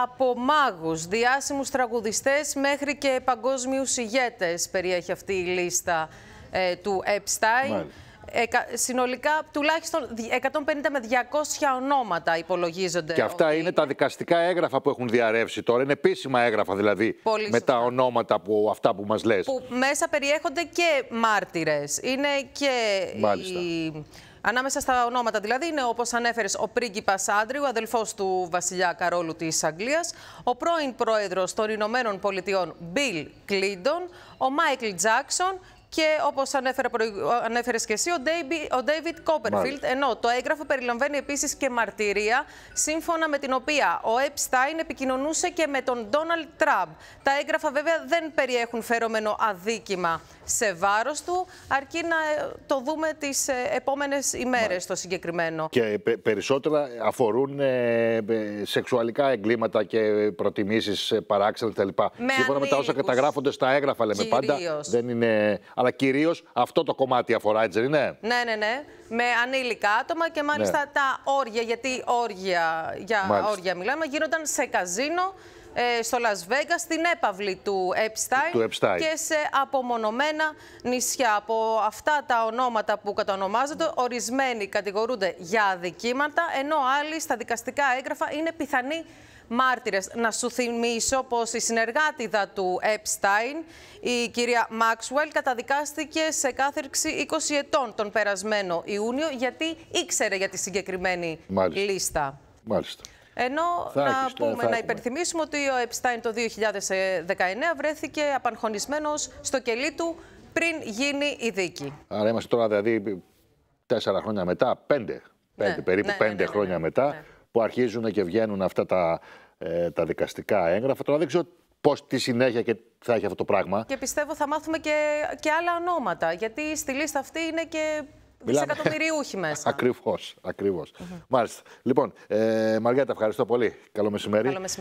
από μάγους διάσημους τραγουδιστές μέχρι και παγκόσμιους ηγέτες, περιέχει αυτή η λίστα ε, του Epstein. συνολικά τουλάχιστον 150 με 200 ονόματα υπολογίζονται. Και αυτά είναι τα δικαστικά έγγραφα που έχουν διαρρεύσει τώρα. Είναι επίσημα έγγραφα δηλαδή με τα ονόματα που αυτά που μας λες. Που μέσα περιέχονται και μάρτυρες. Είναι και οι Ανάμεσα στα ονόματα δηλαδή είναι όπως ανέφερες ο πρίγκιπας Άντριου, αδελφός του βασιλιά Καρόλου της Αγγλίας, ο πρώην πρόεδρος των Ηνωμένων Πολιτειών Μπιλ Κλίντον, ο Μάικλ Τζάκσον και όπως ανέφερε και εσύ, ο David Copperfield, Ενώ το έγγραφο περιλαμβάνει επίσης και μαρτυρία, σύμφωνα με την οποία ο Epstein επικοινωνούσε και με τον Donald Trump. Τα έγγραφα βέβαια δεν περιέχουν φερόμενο αδίκημα σε βάρος του, αρκεί να ε, το δούμε τις ε, επόμενες ημέρες το συγκεκριμένο. Και ε, περισσότερα αφορούν σεξουαλικά εγκλήματα και προτιμήσει παράξενα κτλ. Σύμφωνα με τα όσα καταγράφονται στα έγγραφα, λέμε πάντα. Δεν είναι αλλά κυρίως αυτό το κομμάτι αφορά, έτσι δεν είναι. Ναι, ναι, ναι. Με ανήλικα άτομα και μάλιστα ναι. τα όρια, γιατί όρια, για μάλιστα. μιλάμε, γίνονταν σε καζίνο ε, στο Las Vegas, στην έπαυλη του Epstein, και σε απομονωμένα νησιά. Από αυτά τα ονόματα που κατανομάζονται, ορισμένοι κατηγορούνται για αδικήματα, ενώ άλλοι στα δικαστικά έγγραφα είναι πιθανή μάρτυρες. Να σου θυμίσω πως η συνεργάτηδα του Έπσταϊν, η κυρία Μάξουελ, καταδικάστηκε σε κάθερξη 20 ετών τον περασμένο Ιούνιο γιατί ήξερε για τη συγκεκριμένη λίστα. Μάλιστα. Ενώ να, έχεις, πούμε, υπενθυμίσουμε ότι ο Επστάιν το 2019 βρέθηκε απανχωνισμένος στο κελί του πριν γίνει η δίκη. Άρα είμαστε τώρα δηλαδή τέσσερα χρόνια μετά, πέντε, ναι. περίπου ναι, ναι, πέντε χρόνια μετά, που αρχίζουν και βγαίνουν αυτά τα, ε, τα δικαστικά έγγραφα. Τώρα δεν ξέρω πώς τη συνέχεια και θα έχει αυτό το πράγμα. Και πιστεύω θα μάθουμε και, και άλλα ονόματα. Γιατί στη λίστα αυτή είναι και δισεκατομμυριούχοι μέσα. Ακριβώς. ακριβώς. Μάλιστα. Λοιπόν, ε, ευχαριστώ πολύ. Καλό Καλό μεσημέρι.